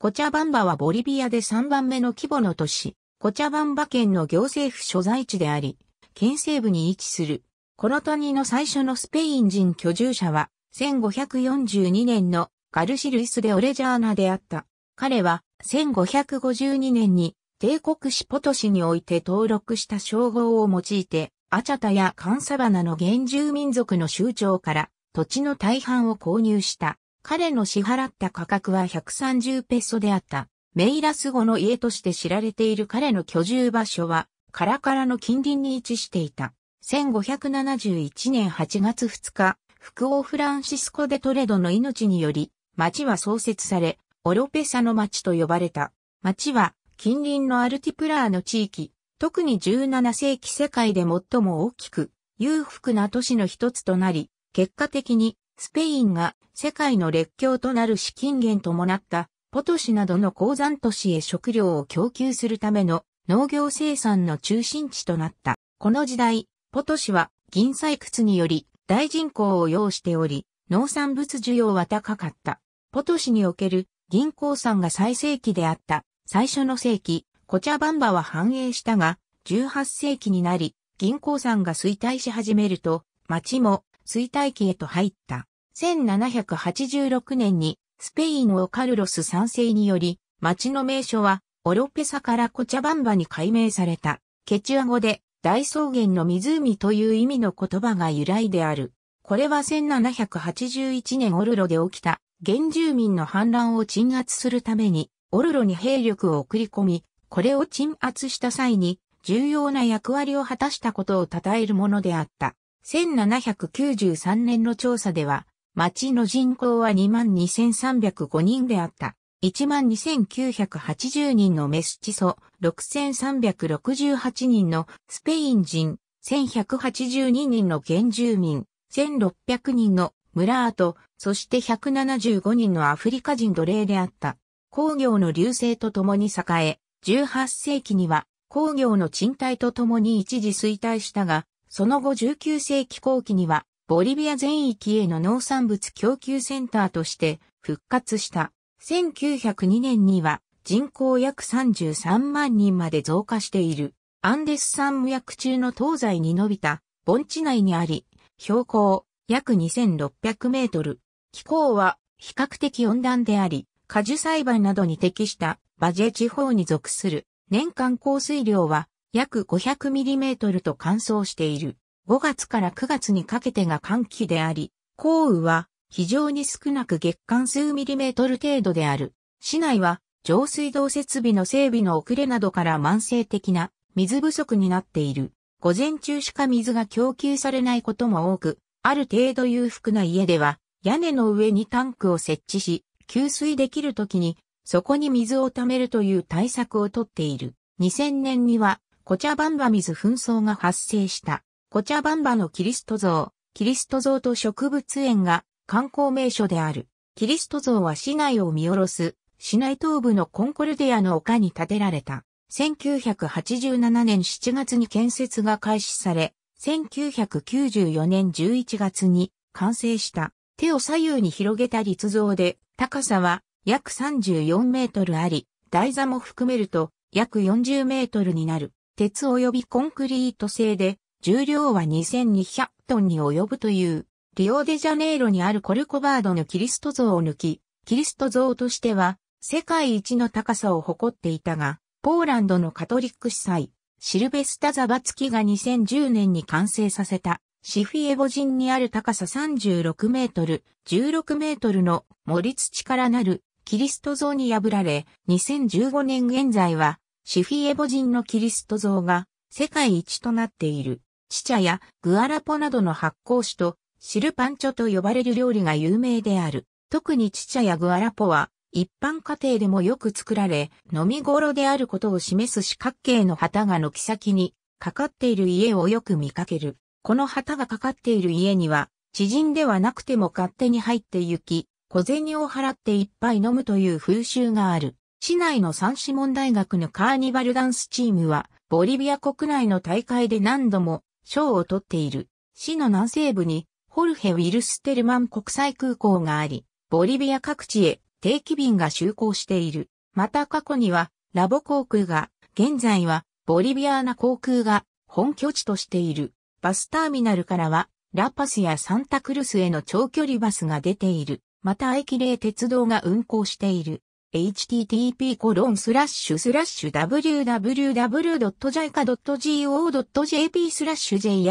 コチャバンバはボリビアで3番目の規模の都市、コチャバンバ県の行政府所在地であり、県西部に位置する。この谷の最初のスペイン人居住者は、1542年のガルシルイス・デ・オレジャーナであった。彼は、1552年に、帝国史ポトシにおいて登録した称号を用いて、アチャタやカンサバナの原住民族の州長から土地の大半を購入した。彼の支払った価格は130ペソであった。メイラス語の家として知られている彼の居住場所は、カラカラの近隣に位置していた。1571年8月2日、福王フランシスコ・デ・トレドの命により、町は創設され、オロペサの町と呼ばれた。町は、近隣のアルティプラーの地域、特に17世紀世界で最も大きく、裕福な都市の一つとなり、結果的にスペインが世界の列強となる資金源ともなったポトシなどの鉱山都市へ食料を供給するための農業生産の中心地となった。この時代、ポトシは銀採掘により大人口を要しており、農産物需要は高かった。ポトシにおける銀鉱山が最盛期であった最初の世紀、コチャバンバは繁栄したが、18世紀になり、銀鉱山が衰退し始めると、町も衰退期へと入った。1786年にスペインをカルロス3世により、町の名所はオロペサからコチャバンバに改名された。ケチュア語で大草原の湖という意味の言葉が由来である。これは1781年オルロで起きた原住民の反乱を鎮圧するためにオルロに兵力を送り込み、これを鎮圧した際に重要な役割を果たしたことを称えるものであった。1793年の調査では、町の人口は22,305人であった。12,980人のメスチソ、6,368人のスペイン人、1,182人の原住民、1,600人の村ラーそして175人のアフリカ人奴隷であった。工業の流星とともに栄え、18世紀には工業の賃貸とともに一時衰退したが、その後19世紀後期には、ボリビア全域への農産物供給センターとして復活した。1902年には人口約33万人まで増加している。アンデス山脈中の東西に伸びた盆地内にあり、標高約2600メートル。気候は比較的温暖であり、果樹栽培などに適したバジェ地方に属する年間降水量は約 500mm と乾燥している。5月から9月にかけてが寒気であり、降雨は非常に少なく月間数 mm 程度である。市内は上水道設備の整備の遅れなどから慢性的な水不足になっている。午前中しか水が供給されないことも多く、ある程度裕福な家では、屋根の上にタンクを設置し、給水できるときに、そこに水を溜めるという対策をとっている。2000年には、コチャバンバ水紛争が発生した。コチャバンバのキリスト像、キリスト像と植物園が観光名所である。キリスト像は市内を見下ろす、市内東部のコンコルディアの丘に建てられた。1987年7月に建設が開始され、1994年11月に完成した。手を左右に広げた立像で、高さは約34メートルあり、台座も含めると約40メートルになる。鉄及びコンクリート製で、重量は2200トンに及ぶという、リオデジャネイロにあるコルコバードのキリスト像を抜き、キリスト像としては、世界一の高さを誇っていたが、ポーランドのカトリック司祭、シルベスタ・ザバツキが2010年に完成させた、シフィエボ人にある高さ36メートル、16メートルの森土からなるキリスト像に破られ、2015年現在はシフィエボ人のキリスト像が世界一となっている。チチャやグアラポなどの発酵酒とシルパンチョと呼ばれる料理が有名である。特にチチャやグアラポは一般家庭でもよく作られ、飲み頃であることを示す四角形の旗が軒先にかかっている家をよく見かける。この旗がかかっている家には、知人ではなくても勝手に入って行き、小銭を払って一杯飲むという風習がある。市内のサンシモン大学のカーニバルダンスチームは、ボリビア国内の大会で何度も賞を取っている。市の南西部に、ホルヘ・ウィルステルマン国際空港があり、ボリビア各地へ定期便が就航している。また過去には、ラボ航空が、現在は、ボリビアーナ航空が本拠地としている。バスターミナルからは、ラパスやサンタクルスへの長距離バスが出ている。また駅霊鉄道が運行している。http://www.jica.go.jp スラッシュ jica-ri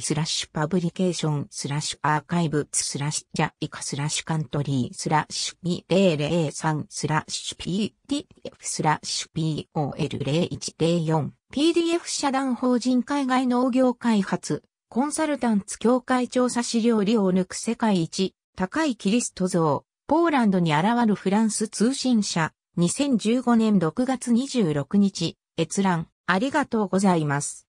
スラッシュパブリケーションスラッシュアーカイブスラッシュ jica スラッシュカントリースラッシュ p003 スラッシュ pdf スラッシュ pol0104 PDF 社団法人海外農業開発コンサルタンツ協会調査資料利を抜く世界一高いキリスト像ポーランドに現るフランス通信社、2015年6月26日、閲覧、ありがとうございます。